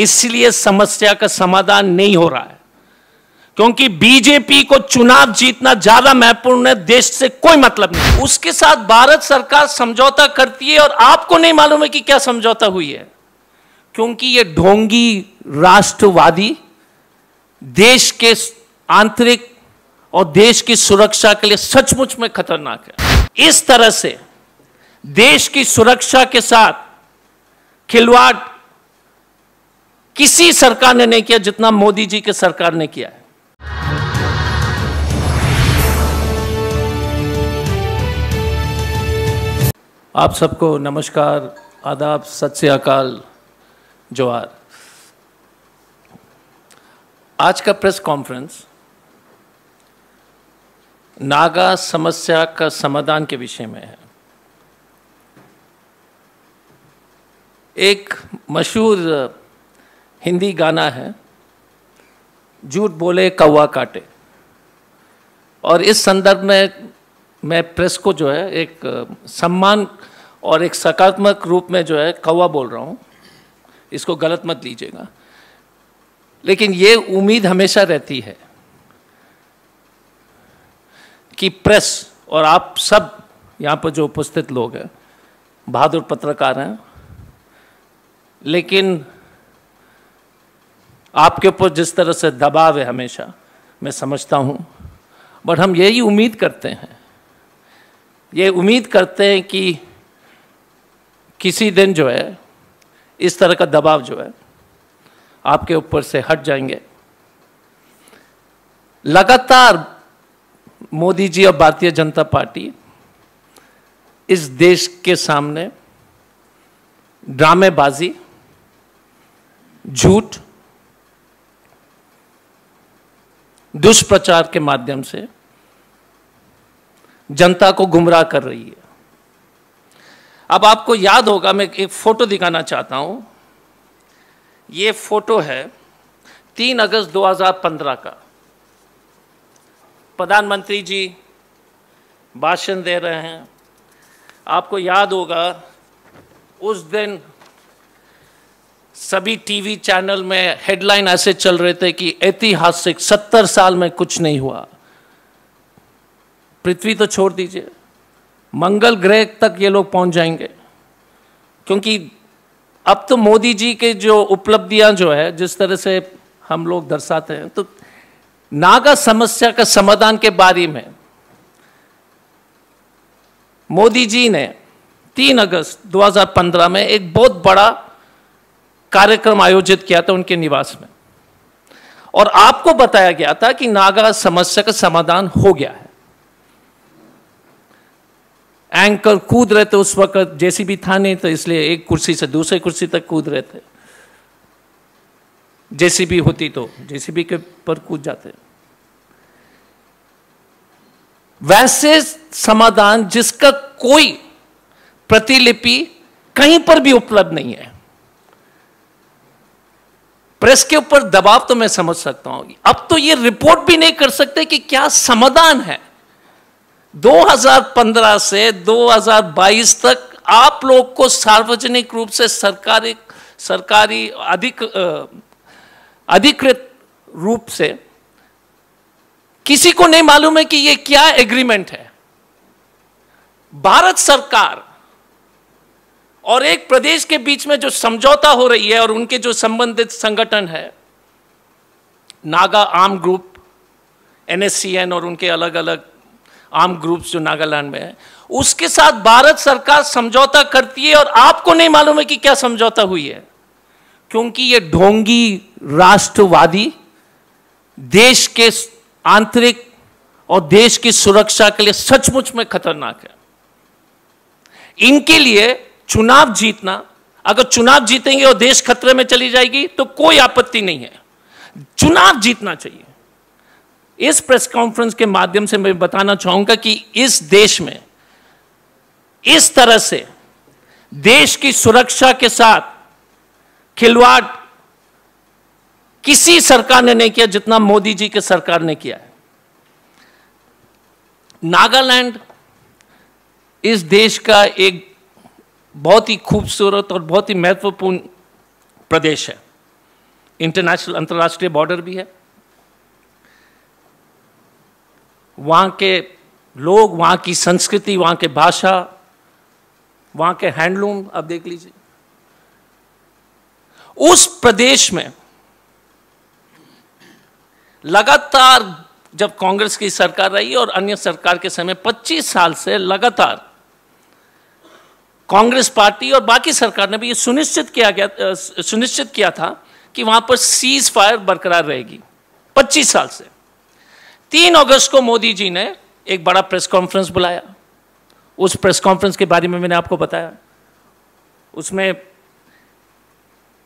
इसलिए समस्या का समाधान नहीं हो रहा है क्योंकि बीजेपी को चुनाव जीतना ज्यादा महत्वपूर्ण है देश से कोई मतलब नहीं उसके साथ भारत सरकार समझौता करती है और आपको नहीं मालूम है कि क्या समझौता हुई है क्योंकि यह ढोंगी राष्ट्रवादी देश के आंतरिक और देश की सुरक्षा के लिए सचमुच में खतरनाक है इस तरह से देश की सुरक्षा के साथ खिलवाड़ किसी सरकार ने नहीं किया जितना मोदी जी के सरकार ने किया है आप सबको नमस्कार आदाब सत अकाल जोहार आज का प्रेस कॉन्फ्रेंस नागा समस्या का समाधान के विषय में है एक मशहूर हिंदी गाना है झूठ बोले कौवा काटे और इस संदर्भ में मैं प्रेस को जो है एक सम्मान और एक सकारात्मक रूप में जो है कौवा बोल रहा हूँ इसको गलत मत लीजिएगा लेकिन ये उम्मीद हमेशा रहती है कि प्रेस और आप सब यहाँ पर जो उपस्थित लोग हैं बहादुर पत्रकार हैं लेकिन आपके ऊपर जिस तरह से दबाव है हमेशा मैं समझता हूँ बट हम यही उम्मीद करते हैं ये उम्मीद करते हैं कि किसी दिन जो है इस तरह का दबाव जो है आपके ऊपर से हट जाएंगे लगातार मोदी जी और भारतीय जनता पार्टी इस देश के सामने ड्रामेबाजी झूठ दुष्प्रचार के माध्यम से जनता को गुमराह कर रही है अब आपको याद होगा मैं एक फ़ोटो दिखाना चाहता हूं ये फ़ोटो है तीन अगस्त 2015 का प्रधानमंत्री जी भाषण दे रहे हैं आपको याद होगा उस दिन सभी टीवी चैनल में हेडलाइन ऐसे चल रहे थे कि ऐतिहासिक सत्तर साल में कुछ नहीं हुआ पृथ्वी तो छोड़ दीजिए मंगल ग्रह तक ये लोग पहुंच जाएंगे क्योंकि अब तो मोदी जी के जो उपलब्धियां जो है जिस तरह से हम लोग दर्शाते हैं तो नागा समस्या का समाधान के बारे में मोदी जी ने 3 अगस्त 2015 में एक बहुत बड़ा कार्यक्रम आयोजित किया था उनके निवास में और आपको बताया गया था कि नागा समस्या का समाधान हो गया है एंकर कूद रहे थे उस वक्त जैसी भी था नहीं तो इसलिए एक कुर्सी से दूसरे कुर्सी तक कूद रहे थे जेसीबी होती तो जेसीबी के पर कूद जाते वैसे समाधान जिसका कोई प्रतिलिपि कहीं पर भी उपलब्ध नहीं है प्रेस के ऊपर दबाव तो मैं समझ सकता हूं अब तो ये रिपोर्ट भी नहीं कर सकते कि क्या समाधान है 2015 से 2022 तक आप लोग को सार्वजनिक रूप से सरकारी सरकारी अधिक अधिकृत रूप से किसी को नहीं मालूम है कि ये क्या एग्रीमेंट है भारत सरकार और एक प्रदेश के बीच में जो समझौता हो रही है और उनके जो संबंधित संगठन है नागा आर्म ग्रुप एनएससीएन और उनके अलग अलग आर्म ग्रुप्स जो नागालैंड में है उसके साथ भारत सरकार समझौता करती है और आपको नहीं मालूम है कि क्या समझौता हुई है क्योंकि ये ढोंगी राष्ट्रवादी देश के आंतरिक और देश की सुरक्षा के लिए सचमुच में खतरनाक है इनके लिए चुनाव जीतना अगर चुनाव जीतेंगे और देश खतरे में चली जाएगी तो कोई आपत्ति नहीं है चुनाव जीतना चाहिए इस प्रेस कॉन्फ्रेंस के माध्यम से मैं बताना चाहूंगा कि इस देश में इस तरह से देश की सुरक्षा के साथ खिलवाड़ किसी सरकार ने नहीं किया जितना मोदी जी के सरकार ने किया है नागालैंड इस देश का एक बहुत ही खूबसूरत और बहुत ही महत्वपूर्ण प्रदेश है इंटरनेशनल अंतर्राष्ट्रीय बॉर्डर भी है वहाँ के लोग वहाँ की संस्कृति वहाँ के भाषा वहाँ के हैंडलूम आप देख लीजिए उस प्रदेश में लगातार जब कांग्रेस की सरकार रही और अन्य सरकार के समय 25 साल से लगातार कांग्रेस पार्टी और बाकी सरकार ने भी ये सुनिश्चित किया गया सुनिश्चित किया था कि वहां पर सीज फायर बरकरार रहेगी 25 साल से 3 अगस्त को मोदी जी ने एक बड़ा प्रेस कॉन्फ्रेंस बुलाया उस प्रेस कॉन्फ्रेंस के बारे में मैंने आपको बताया उसमें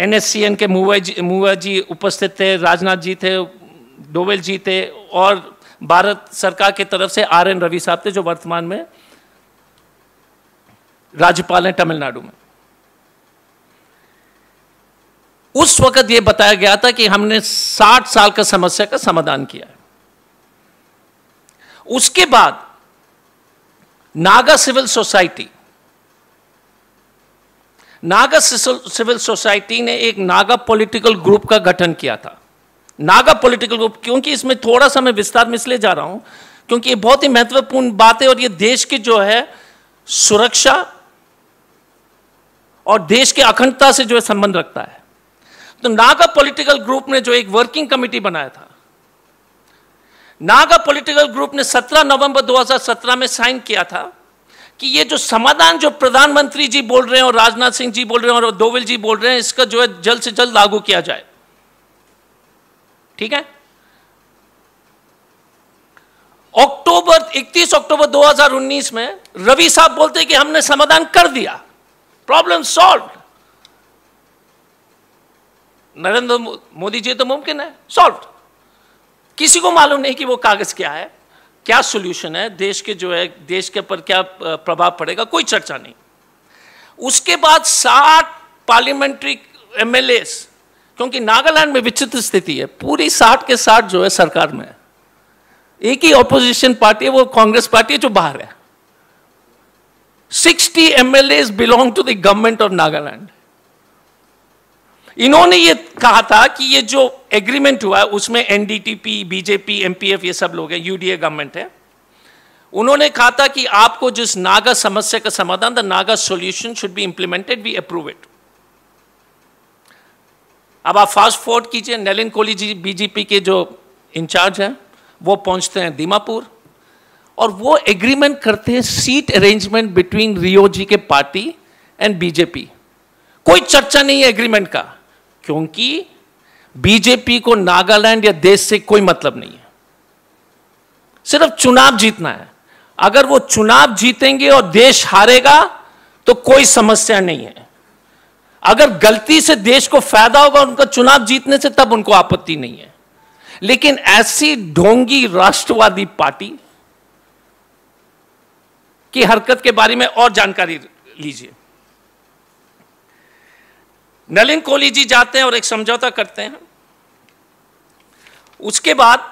एन के मुआ जी मुआ जी उपस्थित थे राजनाथ जी थे डोवेल जी थे और भारत सरकार की तरफ से आर एन रवि साहब थे जो वर्तमान में राज्यपाल हैं तमिलनाडु में उस वक्त यह बताया गया था कि हमने 60 साल का समस्या का समाधान किया है उसके बाद Naga civil society Naga civil society ने एक नागा पॉलिटिकल ग्रुप का गठन किया था नागा पॉलिटिकल ग्रुप क्योंकि इसमें थोड़ा सा मैं विस्तार में इसलिए जा रहा हूं क्योंकि ये बहुत ही महत्वपूर्ण बात है और ये देश की जो है सुरक्षा और देश के अखंडता से जो है संबंध रखता है तो नागा पॉलिटिकल ग्रुप ने जो एक वर्किंग कमेटी बनाया था नागा पॉलिटिकल ग्रुप ने 17 नवंबर 2017 में साइन किया था कि ये जो समाधान जो प्रधानमंत्री जी बोल रहे हैं और राजनाथ सिंह जी बोल रहे हैं और दोविल जी बोल रहे हैं इसका जो है जल्द से जल्द लागू किया जाए ठीक है अक्टूबर 31 अक्टूबर 2019 में रवि साहब बोलते कि हमने समाधान कर दिया प्रॉब्लम सॉल्व नरेंद्र मोदी जी तो मुमकिन है सॉल्व किसी को मालूम नहीं कि वो कागज क्या है क्या सोल्यूशन है देश के जो है देश के पर क्या प्रभाव पड़ेगा कोई चर्चा नहीं उसके बाद साठ पार्लियामेंट्री एमएलए क्योंकि नागालैंड में विचित्र स्थिति है पूरी साठ के साठ जो है सरकार में एक ही ऑपोजिशन पार्टी है वो कांग्रेस पार्टी है जो बाहर है L MLA belong to the government of Nagaland इन्होंने ये कहा था कि ये जो एग्रीमेंट हुआ है उसमें एनडीटीपी बीजेपी एमपीएफ ये सब लोग हैं यूडीए गवर्नमेंट है उन्होंने कहा था कि आपको जिस नागा समस्या का समाधान the Naga solution should be implemented be approve it अब आप फास्ट फॉरवर्ड कीजिए नलिन कोहली जी बीजेपी के जो इंचार्ज हैं वो पहुंचते हैं दीमापुर और वो एग्रीमेंट करते हैं सीट अरेंजमेंट बिटवीन रियोजी के पार्टी एंड बीजेपी कोई चर्चा नहीं है एग्रीमेंट का क्योंकि बीजेपी को नागालैंड या देश से कोई मतलब नहीं है सिर्फ चुनाव जीतना है अगर वो चुनाव जीतेंगे और देश हारेगा तो कोई समस्या नहीं है अगर गलती से देश को फायदा होगा उनका चुनाव जीतने से तब उनको आपत्ति नहीं है लेकिन ऐसी ढोंगी राष्ट्रवादी पार्टी की हरकत के बारे में और जानकारी लीजिए नलिन कोहली जी जाते हैं और एक समझौता करते हैं उसके बाद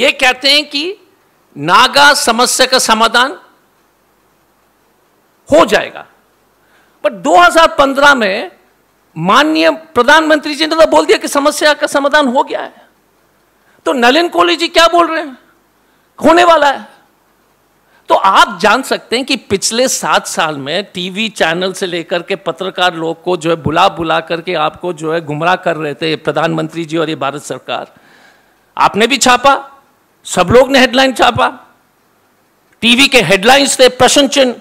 ये कहते हैं कि नागा समस्या का समाधान हो जाएगा पर 2015 में माननीय प्रधानमंत्री जी ने तो बोल दिया कि समस्या का समाधान हो गया है तो नलिन कोहली जी क्या बोल रहे हैं होने वाला है तो आप जान सकते हैं कि पिछले सात साल में टीवी चैनल से लेकर के पत्रकार लोग को जो है बुला बुला करके आपको जो है गुमराह कर रहे थे प्रधानमंत्री जी और ये भारत सरकार आपने भी छापा सब लोग ने हेडलाइन छापा टीवी के हेडलाइंस थे प्रश्न चिन्ह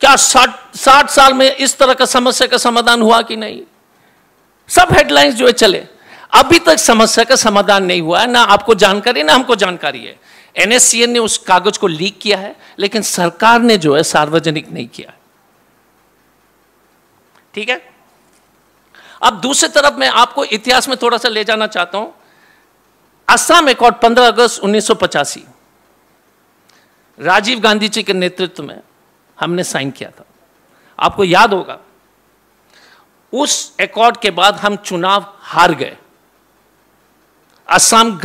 क्या साठ साठ साल में इस तरह का समस्या का समाधान हुआ कि नहीं सब हेडलाइंस जो है चले अभी तक समस्या का समाधान नहीं हुआ है ना आपको जानकारी ना हमको जानकारी है एनएससीएन ने उस कागज को लीक किया है लेकिन सरकार ने जो है सार्वजनिक नहीं किया ठीक है अब दूसरी तरफ मैं आपको इतिहास में थोड़ा सा ले जाना चाहता हूं असम एकॉर्ड 15 अगस्त उन्नीस राजीव गांधी जी के नेतृत्व में हमने साइन किया था आपको याद होगा उस एकॉर्ड के बाद हम चुनाव हार गए असम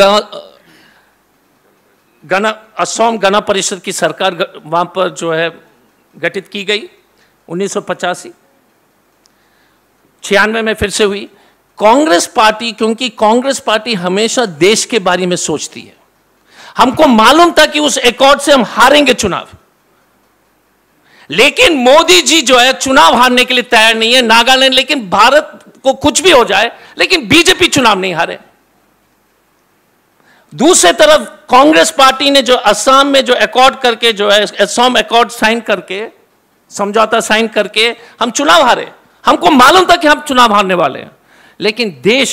गण असम गणा परिषद की सरकार वहाँ पर जो है गठित की गई उन्नीस सौ छियानवे में फिर से हुई कांग्रेस पार्टी क्योंकि कांग्रेस पार्टी हमेशा देश के बारे में सोचती है हमको मालूम था कि उस एकॉर्ड से हम हारेंगे चुनाव लेकिन मोदी जी जो है चुनाव हारने के लिए तैयार नहीं है नागालैंड लेकिन भारत को कुछ भी हो जाए लेकिन बीजेपी चुनाव नहीं हारे दूसरी तरफ कांग्रेस पार्टी ने जो असम में जो अकॉर्ड करके जो है असम अकॉर्ड साइन करके समझौता साइन करके हम चुनाव हारे हमको मालूम था कि हम चुनाव हारने वाले हैं लेकिन देश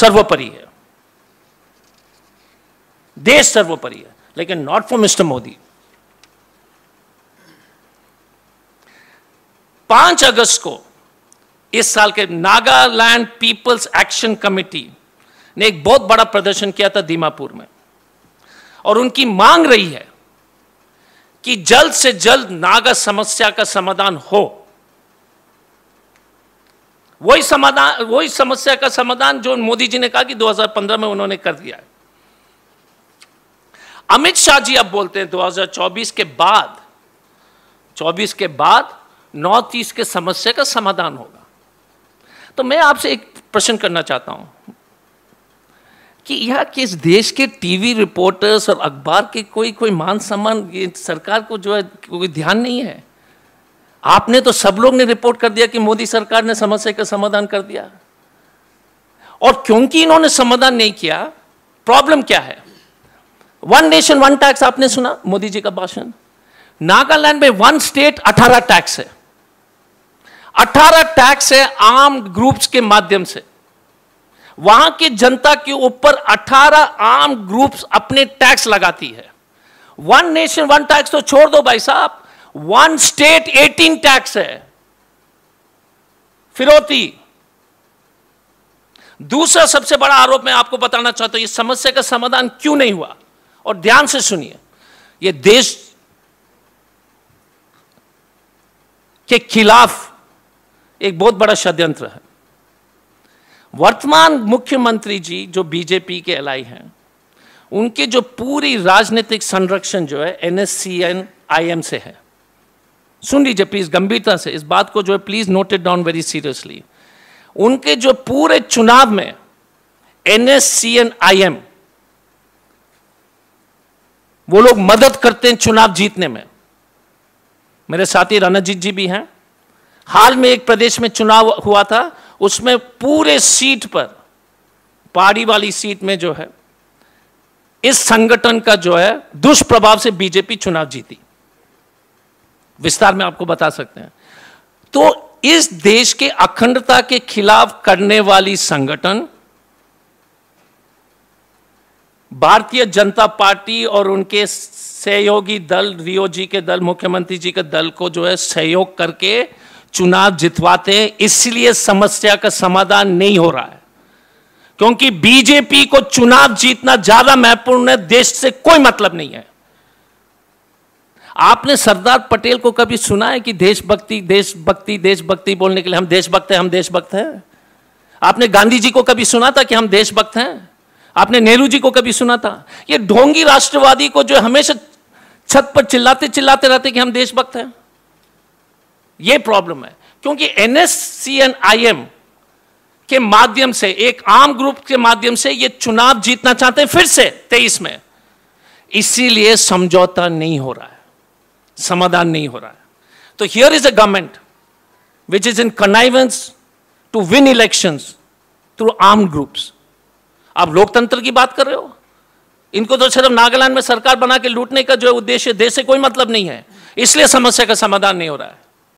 सर्वोपरि है देश सर्वोपरि है लेकिन नॉट फॉर मिस्टर मोदी पांच अगस्त को इस साल के नागालैंड पीपल्स एक्शन कमेटी ने एक बहुत बड़ा प्रदर्शन किया था दीमापुर में और उनकी मांग रही है कि जल्द से जल्द नागा समस्या का समाधान हो वही समाधान वही समस्या का समाधान जो मोदी जी ने कहा कि 2015 में उन्होंने कर दिया है अमित शाह जी अब बोलते हैं 2024 के बाद 24 के बाद नॉर्थ ईस्ट के समस्या का समाधान होगा तो मैं आपसे एक प्रश्न करना चाहता हूं कि यह किस देश के टीवी रिपोर्टर्स और अखबार के कोई कोई मान सम्मान सरकार को जो है कोई ध्यान नहीं है आपने तो सब लोग ने रिपोर्ट कर दिया कि मोदी सरकार ने समस्या का समाधान कर दिया और क्योंकि इन्होंने समाधान नहीं किया प्रॉब्लम क्या है वन नेशन वन टैक्स आपने सुना मोदी जी का भाषण नागालैंड में वन स्टेट अठारह टैक्स है अठारह टैक्स है आर्म ग्रुप्स के माध्यम से वहां की जनता के ऊपर 18 आम ग्रुप्स अपने टैक्स लगाती है वन नेशन वन टैक्स तो छोड़ दो भाई साहब वन स्टेट 18 टैक्स है फिरौती दूसरा सबसे बड़ा आरोप मैं आपको बताना चाहता हूं इस समस्या का समाधान क्यों नहीं हुआ और ध्यान से सुनिए यह देश के खिलाफ एक बहुत बड़ा षड्यंत्र है वर्तमान मुख्यमंत्री जी जो बीजेपी के एल हैं उनके जो पूरी राजनीतिक संरक्षण जो है N S C N I M से है सुन लीजिए प्लीज गंभीरता से इस बात को जो है please noted down very seriously उनके जो पूरे चुनाव में N S C N I M वो लोग मदद करते हैं चुनाव जीतने में मेरे साथी रणजीत जी भी हैं हाल में एक प्रदेश में चुनाव हुआ था उसमें पूरे सीट पर पहाड़ी वाली सीट में जो है इस संगठन का जो है दुष्प्रभाव से बीजेपी चुनाव जीती विस्तार में आपको बता सकते हैं तो इस देश के अखंडता के खिलाफ करने वाली संगठन भारतीय जनता पार्टी और उनके सहयोगी दल रियो जी के दल मुख्यमंत्री जी के दल को जो है सहयोग करके चुनाव जितवाते हैं इसलिए समस्या का समाधान नहीं हो रहा है क्योंकि बीजेपी को चुनाव जीतना ज्यादा महत्वपूर्ण है देश से कोई मतलब नहीं है आपने सरदार पटेल को कभी सुना है कि देशभक्ति देशभक्ति देशभक्ति बोलने के लिए हम देशभक्त हैं हम देशभक्त हैं आपने गांधी जी को कभी सुना था कि हम देशभक्त हैं आपने नेहरू जी को कभी सुना था ये ढोंगी राष्ट्रवादी को जो हमेशा छत पर चिल्लाते चिल्लाते रहते कि हम देशभक्त हैं ये प्रॉब्लम है क्योंकि N S C N I M के माध्यम से एक आम ग्रुप के माध्यम से ये चुनाव जीतना चाहते हैं फिर से तेईस में इसीलिए समझौता नहीं हो रहा है समाधान नहीं हो रहा है तो here is a government which is in connivance to win election through arm groups आप लोकतंत्र की बात कर रहे हो इनको तो सिर्फ नागालैंड में सरकार बना के लूटने का जो उद्देश्य देश से कोई मतलब नहीं है इसलिए समस्या का समाधान नहीं हो रहा है